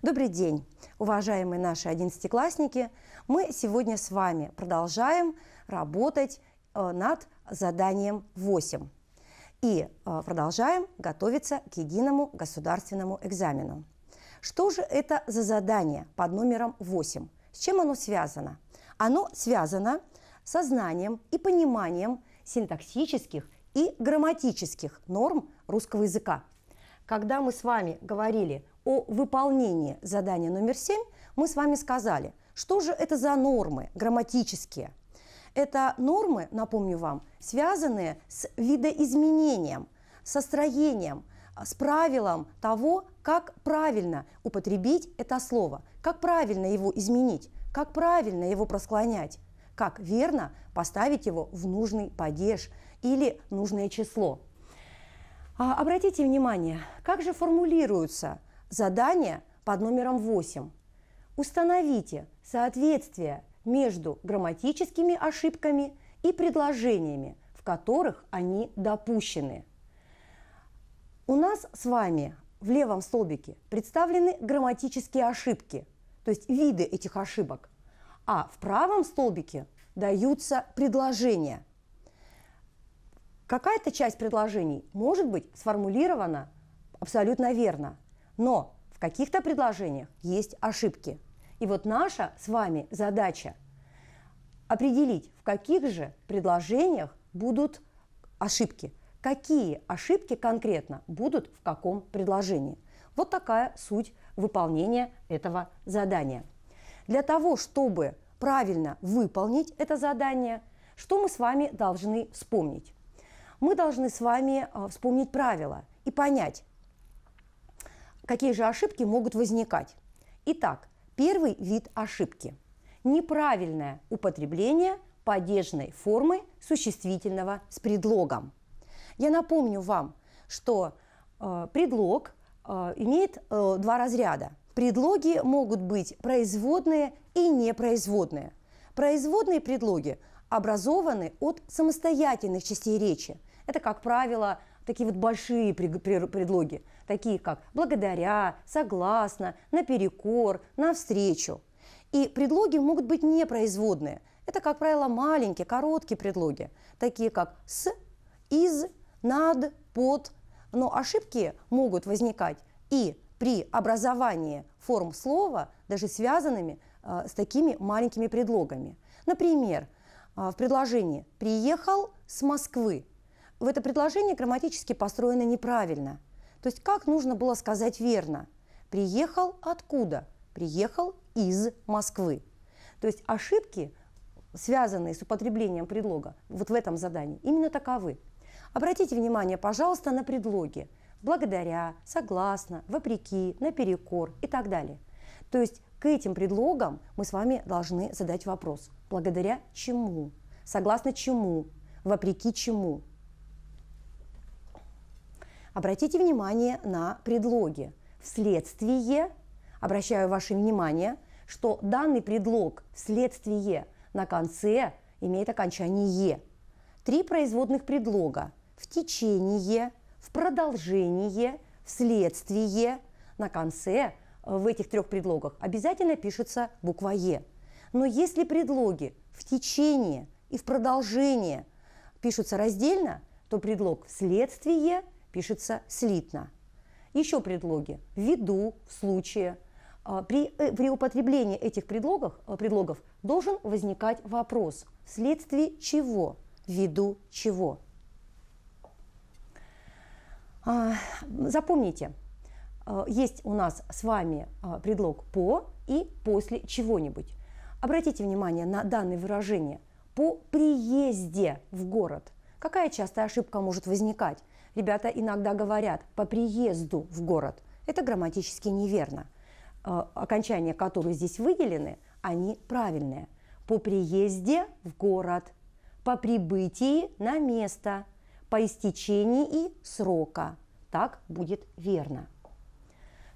Добрый день, уважаемые наши одиннадцатиклассники! Мы сегодня с вами продолжаем работать э, над заданием 8 и э, продолжаем готовиться к единому государственному экзамену. Что же это за задание под номером 8? С чем оно связано? Оно связано со знанием и пониманием синтаксических и грамматических норм русского языка. Когда мы с вами говорили о выполнении задания номер 7 мы с вами сказали, что же это за нормы грамматические. Это нормы, напомню вам, связанные с видоизменением, со строением, с правилом того, как правильно употребить это слово, как правильно его изменить, как правильно его просклонять, как верно поставить его в нужный падеж или нужное число. А, обратите внимание, как же формулируются Задание под номером 8. Установите соответствие между грамматическими ошибками и предложениями, в которых они допущены. У нас с вами в левом столбике представлены грамматические ошибки, то есть виды этих ошибок, а в правом столбике даются предложения. Какая-то часть предложений может быть сформулирована абсолютно верно – но в каких-то предложениях есть ошибки. И вот наша с вами задача определить, в каких же предложениях будут ошибки, какие ошибки конкретно будут в каком предложении. Вот такая суть выполнения этого задания. Для того, чтобы правильно выполнить это задание, что мы с вами должны вспомнить? Мы должны с вами а, вспомнить правила и понять, Какие же ошибки могут возникать? Итак, первый вид ошибки – неправильное употребление падежной формы существительного с предлогом. Я напомню вам, что э, предлог э, имеет э, два разряда. Предлоги могут быть производные и непроизводные. Производные предлоги образованы от самостоятельных частей речи. Это, как правило, такие вот большие предлоги – такие как «благодаря», «согласно», «наперекор», «навстречу». И предлоги могут быть непроизводные. Это, как правило, маленькие, короткие предлоги, такие как «с», «из», «над», «под». Но ошибки могут возникать и при образовании форм слова, даже связанными э, с такими маленькими предлогами. Например, э, в предложении «приехал с Москвы». В это предложение грамматически построено неправильно – то есть как нужно было сказать верно? Приехал откуда? Приехал из Москвы. То есть ошибки, связанные с употреблением предлога вот в этом задании, именно таковы. Обратите внимание, пожалуйста, на предлоги благодаря, согласно, вопреки, наперекор и так далее. То есть к этим предлогам мы с вами должны задать вопрос. Благодаря чему? Согласно чему? Вопреки чему? Обратите внимание на предлоги. Вследствие, обращаю ваше внимание, что данный предлог «вследствие» на конце имеет окончание «е». Три производных предлога в течение, в продолжение, вследствие. На конце в этих трех предлогах обязательно пишется буква «е». Но если предлоги в течение и в продолжение пишутся раздельно, то предлог «вследствие» – пишется слитно. Еще предлоги – ввиду, в случае. А, при, э, при употреблении этих предлогов, а, предлогов должен возникать вопрос – вследствие чего, ввиду чего. А, запомните, есть у нас с вами предлог «по» и «после чего-нибудь». Обратите внимание на данное выражение «по приезде в город». Какая частая ошибка может возникать? ребята иногда говорят по приезду в город. Это грамматически неверно. Э, окончания, которые здесь выделены, они правильные. По приезде в город, по прибытии на место, по истечении срока. Так будет верно.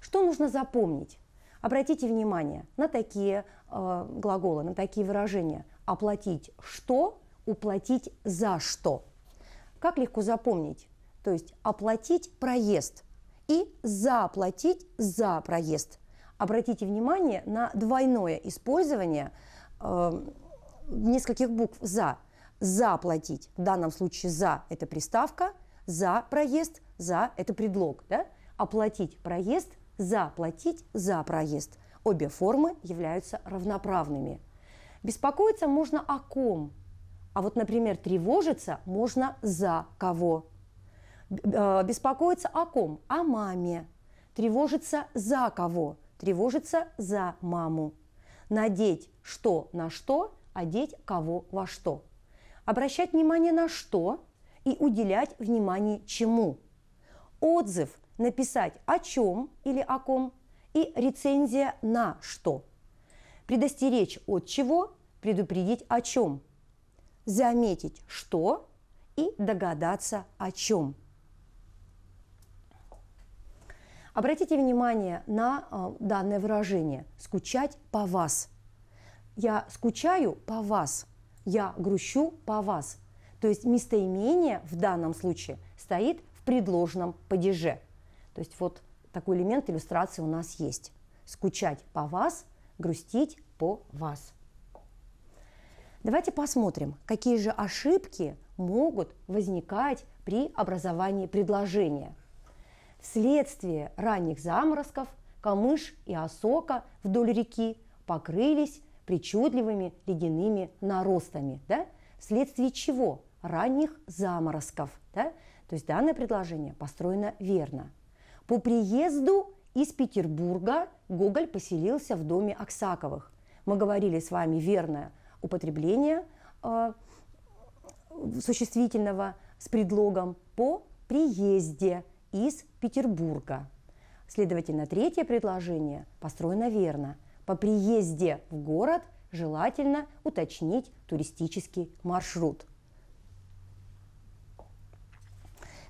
Что нужно запомнить? Обратите внимание на такие э, глаголы, на такие выражения. Оплатить что, уплатить за что. Как легко запомнить? то есть оплатить проезд и заплатить за проезд. Обратите внимание на двойное использование э, нескольких букв «за». «Заплатить» в данном случае «за» – это приставка, «за проезд», «за» – это предлог. Да? Оплатить проезд, заплатить за проезд. Обе формы являются равноправными. Беспокоиться можно о ком, а вот, например, тревожиться можно за кого. А, беспокоится о ком? О маме. Тревожится за кого? Тревожится за маму. Надеть что на что, одеть кого во что. Обращать внимание на что и уделять внимание чему. Отзыв написать о чем или о ком и рецензия на что. Предостеречь от чего, предупредить о чем. Заметить что и догадаться о чем – Обратите внимание на э, данное выражение «скучать по вас». Я скучаю по вас, я грущу по вас. То есть местоимение в данном случае стоит в предложном падеже. То есть вот такой элемент иллюстрации у нас есть. Скучать по вас, грустить по вас. Давайте посмотрим, какие же ошибки могут возникать при образовании предложения – Вследствие ранних заморозков камыш и осока вдоль реки покрылись причудливыми ледяными наростами, да? вследствие чего ранних заморозков. Да? То есть данное предложение построено верно. По приезду из Петербурга Гоголь поселился в доме Оксаковых. Мы говорили с вами верное употребление э, существительного с предлогом по приезде из Петербурга. Следовательно, третье предложение построено верно. По приезде в город желательно уточнить туристический маршрут.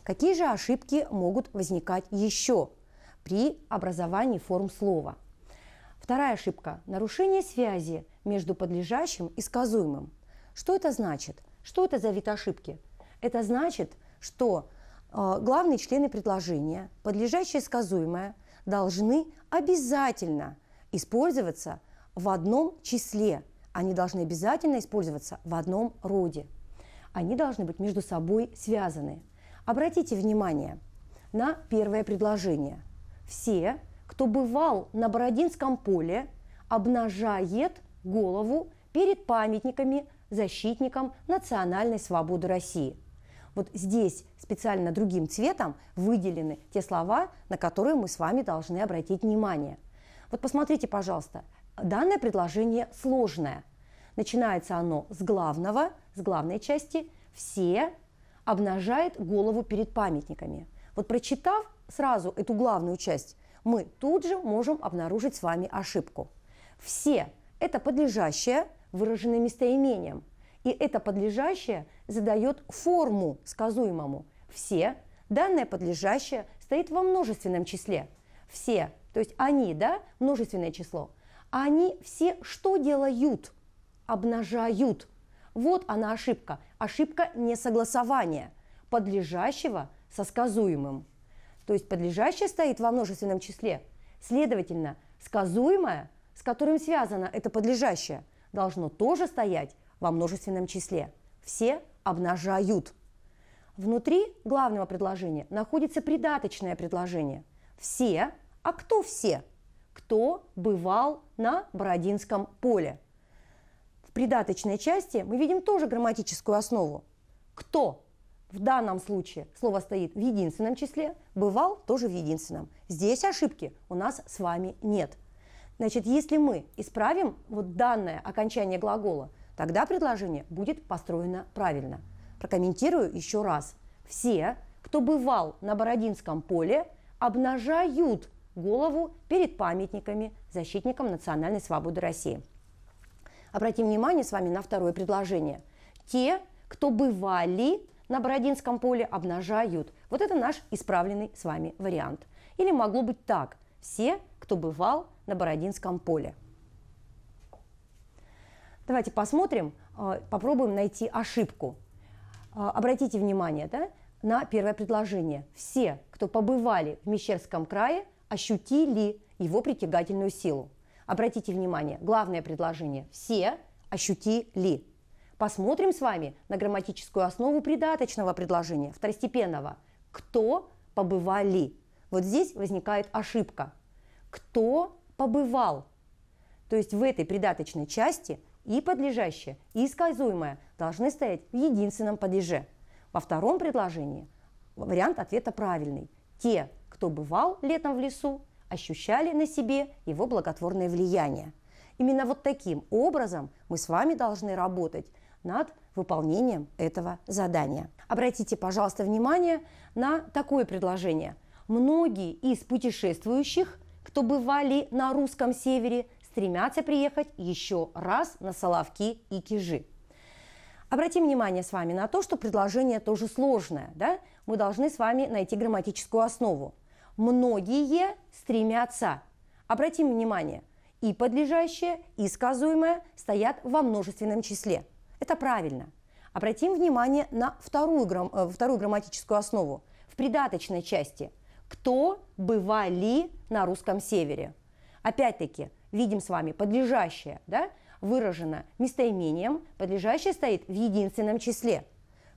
Какие же ошибки могут возникать еще при образовании форм слова? Вторая ошибка – нарушение связи между подлежащим и сказуемым. Что это значит? Что это за вид ошибки? Это значит, что а, главные члены предложения, подлежащее сказуемое, должны обязательно использоваться в одном числе. Они должны обязательно использоваться в одном роде. Они должны быть между собой связаны. Обратите внимание на первое предложение. Все, кто бывал на Бородинском поле, обнажает голову перед памятниками, защитникам национальной свободы России – вот здесь специально другим цветом выделены те слова, на которые мы с вами должны обратить внимание. Вот посмотрите, пожалуйста, данное предложение сложное. Начинается оно с главного, с главной части «все» обнажает голову перед памятниками. Вот прочитав сразу эту главную часть, мы тут же можем обнаружить с вами ошибку. «Все» – это подлежащее, выраженное местоимением – и это подлежащее задает форму сказуемому. Все, данное подлежащее стоит во множественном числе. Все, то есть они, да, множественное число. Они все что делают? Обнажают. Вот она ошибка. Ошибка несогласования подлежащего со сказуемым. То есть подлежащее стоит во множественном числе. Следовательно, сказуемое, с которым связано это подлежащее, должно тоже стоять во множественном числе. Все обнажают. Внутри главного предложения находится придаточное предложение. Все, а кто все? Кто бывал на Бородинском поле? В придаточной части мы видим тоже грамматическую основу. Кто? В данном случае слово стоит в единственном числе, бывал тоже в единственном. Здесь ошибки у нас с вами нет. Значит, если мы исправим вот данное окончание глагола – Тогда предложение будет построено правильно. Прокомментирую еще раз. Все, кто бывал на Бородинском поле, обнажают голову перед памятниками защитникам национальной свободы России. Обратим внимание с вами на второе предложение. Те, кто бывали на Бородинском поле, обнажают. Вот это наш исправленный с вами вариант. Или могло быть так. Все, кто бывал на Бородинском поле. Давайте посмотрим, а, попробуем найти ошибку. А, обратите внимание да, на первое предложение. Все, кто побывали в Мещерском крае, ощутили его притягательную силу. Обратите внимание, главное предложение – все ощутили. Посмотрим с вами на грамматическую основу придаточного предложения, второстепенного. Кто побывали? Вот здесь возникает ошибка. Кто побывал? То есть в этой придаточной части – и подлежащее, и сказуемое должны стоять в единственном падеже. Во втором предложении вариант ответа правильный. Те, кто бывал летом в лесу, ощущали на себе его благотворное влияние. Именно вот таким образом мы с вами должны работать над выполнением этого задания. Обратите, пожалуйста, внимание на такое предложение. Многие из путешествующих, кто бывали на русском севере, стремятся приехать еще раз на Соловки и Кижи. Обратим внимание с вами на то, что предложение тоже сложное. Да? Мы должны с вами найти грамматическую основу. Многие стремятся. Обратим внимание, и подлежащее, и сказуемое стоят во множественном числе. Это правильно. Обратим внимание на вторую, грам, э, вторую грамматическую основу. В придаточной части. Кто бывали на русском севере? Опять-таки, видим с вами подлежащее, да, выражено местоимением, подлежащее стоит в единственном числе.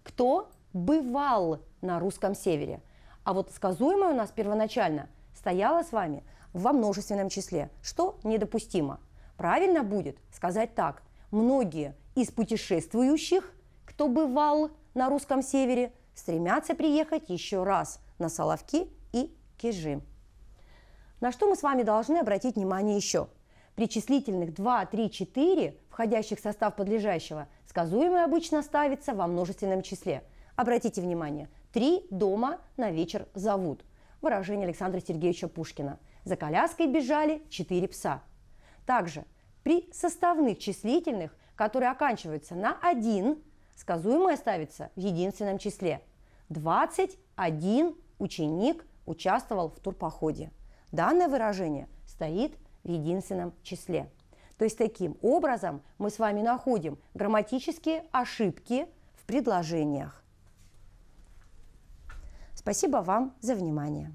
Кто бывал на русском севере? А вот сказуемое у нас первоначально стояло с вами во множественном числе, что недопустимо. Правильно будет сказать так. Многие из путешествующих, кто бывал на русском севере, стремятся приехать еще раз на Соловки и Кижи. На что мы с вами должны обратить внимание еще – причислительных 2, 3, 4, входящих в состав подлежащего, сказуемое обычно ставится во множественном числе. Обратите внимание, «три дома на вечер зовут» – выражение Александра Сергеевича Пушкина. За коляской бежали четыре пса. Также при составных числительных, которые оканчиваются на 1, сказуемое ставится в единственном числе. 21 ученик участвовал в турпоходе. Данное выражение стоит в единственном числе. То есть таким образом мы с вами находим грамматические ошибки в предложениях. Спасибо вам за внимание.